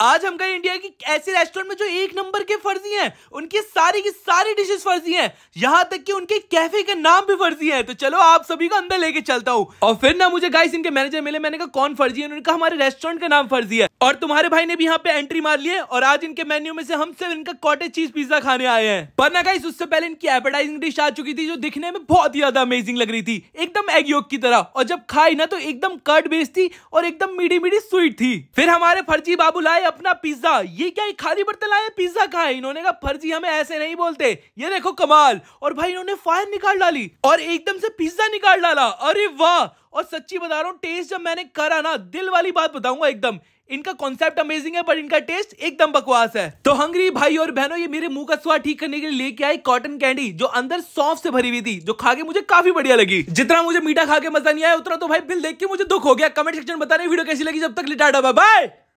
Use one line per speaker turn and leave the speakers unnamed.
आज हम गए इंडिया की ऐसे रेस्टोरेंट में जो एक नंबर के फर्जी हैं उनकी सारी की सारी डिशेस फर्जी हैं यहाँ तक कि उनके कैफे का नाम भी फर्जी है तो चलो आप सभी को अंदर लेके चलता हूँ और फिर ना मुझे गाइस इनके मैनेजर मिले मैंने कहा कौन फर्जी है उन्होंने कहा हमारे रेस्टोरेंट का नाम फर्जी है और तुम्हारे भाई ने भी यहाँ पे एंट्री मार लिया और आज इनके मेन्यू में से हम सिर्फ इनका कॉटेज चीज पिज्जा खाने आए हैं पर ना गाइस उससे पहले इनकी एडवर्टाइजिंग डिश आ चुकी थी जो दिखने में बहुत ही ज्यादा अमेजिंग लग रही थी एकदम एग योग की तरह और जब खाई ना तो एकदम कर्ड बेस्ड थी और एकदम मीडी मीडी स्वीट थी फिर हमारे फर्जी बाबू लाए अपना पिज्जा ये क्या ये खाली बर्तन लाए पिज्जा कहा इन्होंने कहा फर्जी हमें ऐसे नहीं बोलते ये देखो कमाल और भाई इन्होंने फायर निकाल डाली और एकदम से पिज्जा निकाल डाला अरे वाह और सच्ची बता रहा हूँ टेस्ट जब मैंने करा ना दिल वाली बात बताऊंगा एकदम इनका कॉन्सेप्ट अमेजिंग है बट इनका टेस्ट एकदम बकवास है तो हंगरी भाई और बहनों ये मेरे मुंह का स्वाद ठीक करने के लिए लेके आई कॉटन कैंडी जो अंदर सॉफ्ट से भरी हुई थी जो खा के मुझे काफी बढ़िया लगी जितना मुझे मीठा खा के मजा नहीं आया उतना तो भाई बिल देख के मुझे दुख हो गया कमेंट सेक्शन बताने वीडियो कैसी लगी जब तक लिटाडा बाय